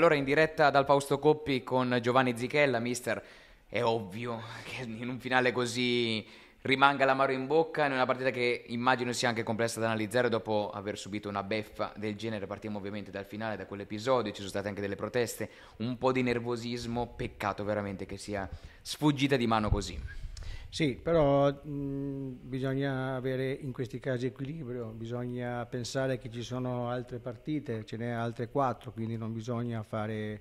Allora in diretta dal Fausto Coppi con Giovanni Zichella, mister, è ovvio che in un finale così rimanga l'amaro in bocca in una partita che immagino sia anche complessa da analizzare dopo aver subito una beffa del genere. Partiamo ovviamente dal finale, da quell'episodio, ci sono state anche delle proteste, un po' di nervosismo, peccato veramente che sia sfuggita di mano così. Sì, però mh, bisogna avere in questi casi equilibrio, bisogna pensare che ci sono altre partite, ce n'è altre quattro, quindi non bisogna fare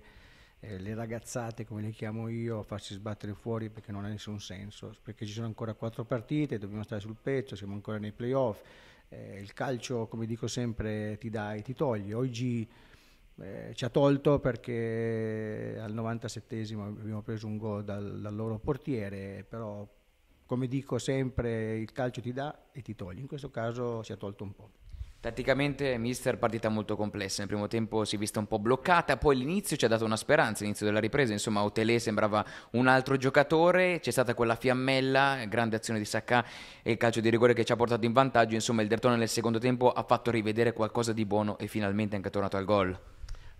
eh, le ragazzate, come le chiamo io, farsi sbattere fuori perché non ha nessun senso, perché ci sono ancora quattro partite, dobbiamo stare sul pezzo, siamo ancora nei playoff, eh, il calcio, come dico sempre, ti dà e ti toglie. Oggi eh, ci ha tolto perché al 97 abbiamo preso un gol dal, dal loro portiere, però come dico sempre, il calcio ti dà e ti toglie. In questo caso si è tolto un po'. Tatticamente, mister, partita molto complessa. Nel primo tempo si è vista un po' bloccata, poi l'inizio ci ha dato una speranza, l'inizio della ripresa. Insomma, Otele sembrava un altro giocatore, c'è stata quella fiammella, grande azione di Sacca e il calcio di rigore che ci ha portato in vantaggio. Insomma, il Dertone nel secondo tempo ha fatto rivedere qualcosa di buono e finalmente è anche tornato al gol.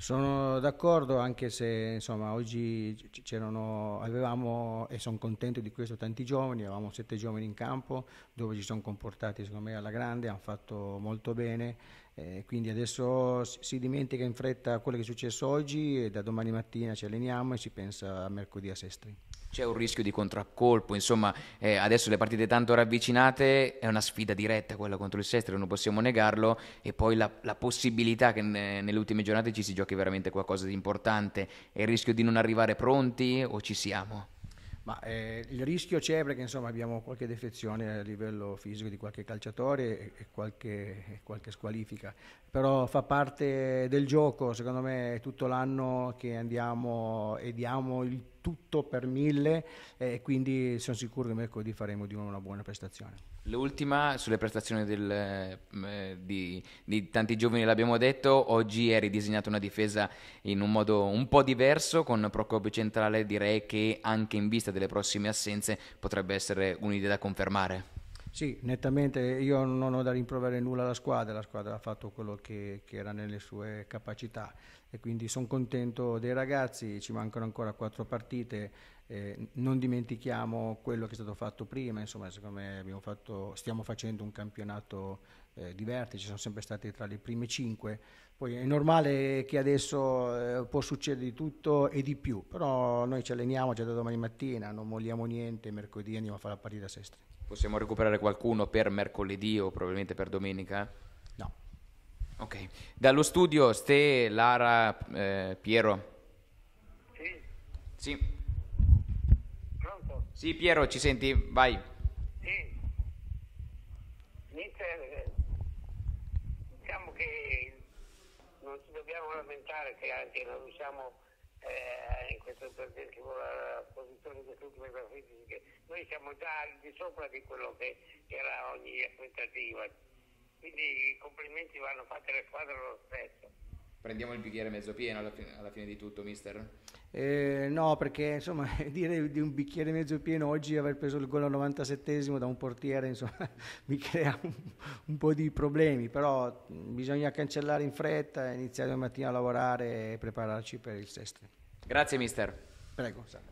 Sono d'accordo anche se insomma, oggi avevamo, e sono contento di questo, tanti giovani, avevamo sette giovani in campo dove ci sono comportati secondo me alla grande, hanno fatto molto bene, eh, quindi adesso si dimentica in fretta quello che è successo oggi e da domani mattina ci alleniamo e si pensa a mercoledì a Sestri c'è un rischio di contraccolpo, insomma eh, adesso le partite tanto ravvicinate è una sfida diretta quella contro il Sestri, non possiamo negarlo e poi la, la possibilità che ne, nelle ultime giornate ci si giochi veramente qualcosa di importante è il rischio di non arrivare pronti o ci siamo? Ma eh, il rischio c'è perché insomma, abbiamo qualche defezione a livello fisico di qualche calciatore e, e, qualche, e, qualche, squalifica, però fa parte del gioco, secondo me è tutto l'anno che andiamo e diamo il tutto per mille e eh, quindi sono sicuro che mercoledì faremo di nuovo una buona prestazione. L'ultima sulle prestazioni del, mm, eh, di, di, tanti giovani l'abbiamo detto, oggi è ridisegnata una difesa in un modo un po' diverso con Procopio centrale, direi che anche in vista del delle prossime assenze potrebbe essere un'idea da confermare. Sì, nettamente io non ho da rimproverare nulla alla squadra, la squadra ha fatto quello che, che era nelle sue capacità e quindi sono contento dei ragazzi, ci mancano ancora quattro partite, eh, non dimentichiamo quello che è stato fatto prima, insomma, secondo me fatto, stiamo facendo un campionato eh, di vertice, sono sempre stati tra le prime cinque. Poi è normale che adesso eh, può succedere di tutto e di più, però noi ci alleniamo già da domani mattina, non molliamo niente, mercoledì andiamo a fare la partita a Sestri. Possiamo recuperare qualcuno per mercoledì o probabilmente per domenica? No. Ok, dallo studio Ste, Lara, eh, Piero. Sì. Sì, sì, Piero, ci senti? Vai. Sì. Mister, eh, diciamo che non ci dobbiamo lamentare che anche non riusciamo eh, in questo con la posizione delle ultime classifiche. Noi siamo già al di sopra di quello che era ogni aspettativa. Quindi i complimenti vanno fatti alle squadre lo stesso. Prendiamo il bicchiere mezzo pieno alla fine, alla fine di tutto, mister? Eh, no, perché insomma, dire di un bicchiere mezzo pieno oggi, aver preso il gol al 97 da un portiere, insomma, mi crea un, un, po' di problemi, però bisogna cancellare in fretta, iniziare la mattina a lavorare e prepararci per il sesto. Grazie, mister. Prego. Salve.